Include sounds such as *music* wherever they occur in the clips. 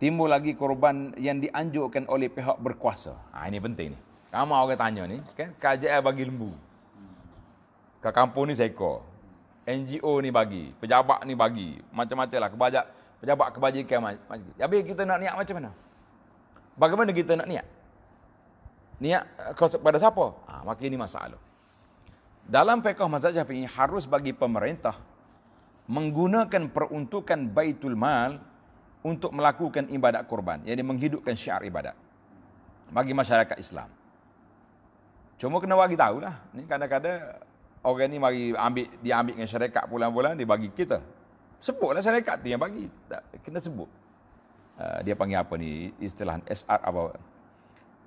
timbul lagi korban yang dianjurkan oleh pihak berkuasa. Ha, ini penting ni. Kamu orang tanya ni, kan? Kajian bagi lembu. Ke kampung ni seekor. NGO ni bagi, pejabat ni bagi, macam-macam lah, kebajak, pejabat kebajikan macam Tapi kita nak niat macam mana? Bagaimana kita nak niat? Niat eh, kepada siapa? Ha, maka ini masalah. Dalam pekoh mazhab ini harus bagi pemerintah menggunakan peruntukan baitul mal untuk melakukan ibadat kurban, yakni menghidupkan syiar ibadat bagi masyarakat Islam. Cuma kena bagi lah. Ini kadang-kadang orang ini mari ambil dia ambil dengan syarikat bulan-bulan dia bagi kita. Sebutlah syarikat tu yang bagi. Tak, kena sebut. Uh, dia panggil apa ni istilah SR apa?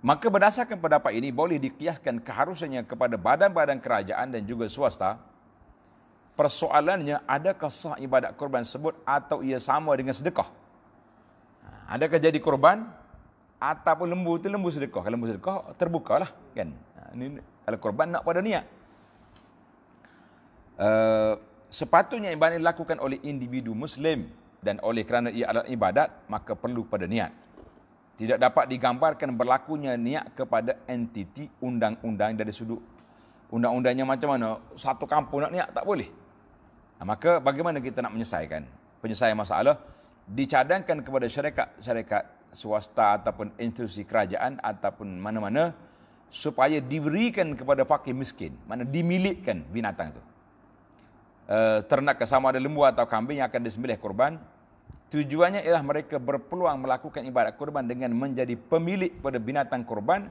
Maka berdasarkan pendapat ini boleh dikiaskan keharusannya kepada badan-badan kerajaan dan juga swasta persoalannya adakah sah ibadat kurban sebut atau ia sama dengan sedekah? adakah jadi korban atap lembu itu lembu sedekah kalau lembu sedekah terbukalah kan ini ha, kalau korban nak pada niat uh, sepatutnya ibadah ini dilakukan oleh individu muslim dan oleh kerana ia adalah ibadat maka perlu pada niat tidak dapat digambarkan berlakunya niat kepada entiti undang-undang dari sudut undang-undangnya macam mana satu kampung nak niat tak boleh nah, ha, maka bagaimana kita nak menyelesaikan penyelesaian masalah dicadangkan kepada syarikat-syarikat swasta ataupun institusi kerajaan ataupun mana-mana supaya diberikan kepada fakir miskin, mana dimilikkan binatang itu. Uh, ternak kesama ada lembu atau kambing yang akan disembelih korban Tujuannya ialah mereka berpeluang melakukan ibadat korban dengan menjadi pemilik pada binatang korban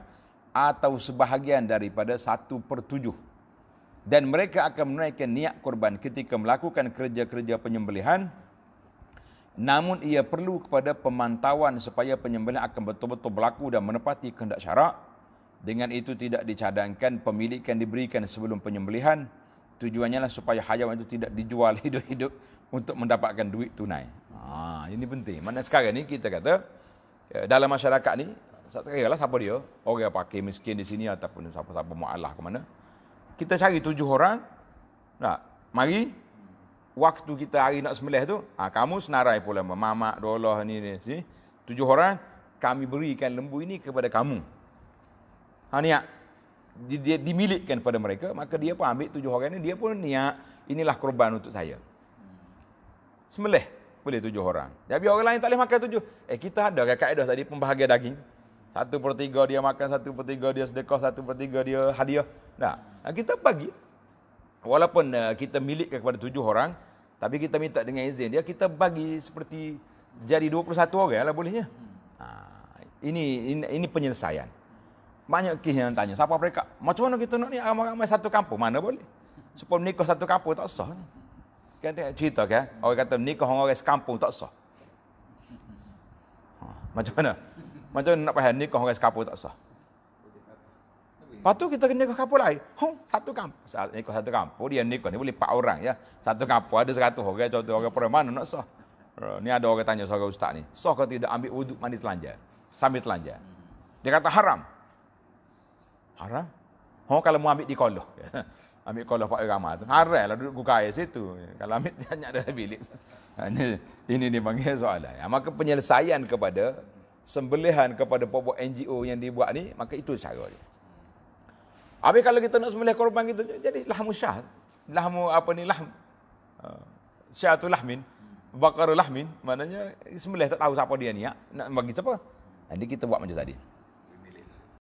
atau sebahagian daripada satu per tujuh. Dan mereka akan menaikkan niat korban ketika melakukan kerja-kerja penyembelihan namun ia perlu kepada pemantauan supaya penyembelian akan betul-betul berlaku dan menepati kehendak syarak. Dengan itu tidak dicadangkan pemilikan diberikan sebelum penyembelihan. Tujuannya lah supaya hayawan itu tidak dijual *laughs* hidup-hidup untuk mendapatkan duit tunai. Ha, ini penting. Mana sekarang ni kita kata eh, dalam masyarakat ni tak kira lah siapa dia. Orang yang pakai miskin di sini ataupun siapa-siapa mu'alah ke mana. Kita cari tujuh orang. Nah, mari waktu kita hari nak sembelih tu, ha, kamu senarai pula mamak dolah ni ni si. Tujuh orang kami berikan lembu ini kepada kamu. Ha niat dia, dia dimilikkan pada mereka, maka dia pun ambil tujuh orang ini, dia pun niat inilah korban untuk saya. Sembelih boleh tujuh orang. Jadi orang lain tak boleh makan tujuh. Eh kita ada kan kaedah tadi pembahagian daging. Satu per tiga dia makan, satu per tiga dia sedekah, satu per tiga dia hadiah. Tak. Nah, kita bagi walaupun uh, kita milik kepada tujuh orang tapi kita minta dengan izin dia kita bagi seperti jadi 21 orang lah bolehnya hmm. Ah, ini, ini ini penyelesaian banyak kes yang tanya siapa mereka macam mana kita nak ni ah, ramai-ramai satu kampung mana boleh supaya nikah satu kampung tak sah kan tengok cerita kan orang kata nikah orang sekampung tak sah *laughs* ah, macam mana macam mana nak faham nikah orang sekampung tak sah Lepas tu kita kena ke kapur lain. Huh, satu kampung. Nikah satu kampung. Dia nikah ni boleh empat orang. Ya. Satu kampung ada seratus orang. Okay. Contoh orang perempuan mana nak sah. Uh, ni ada orang tanya seorang ustaz ni. Sah kau tidak ambil wuduk mandi telanjang? Sambil telanjang. Dia kata haram. Haram? Oh, kalau mau ambil di kolah. *laughs* ambil kolah Pak Irama tu. Haram lah duduk kukai situ. Kalau ambil tanya *laughs* dalam bilik. Ha, ini, ini panggil soalan. Ya. Maka penyelesaian kepada sembelihan kepada pokok NGO yang dibuat ni, maka itu cara dia. Habis kalau kita nak sembelih korban kita jadi lahmu syah. Lahmu apa ni lahm. Ah, Syatu lahmin. Bakar lahmin. Maknanya sembelih tak tahu siapa dia ni. ya Nak bagi siapa. Jadi kita buat macam tadi.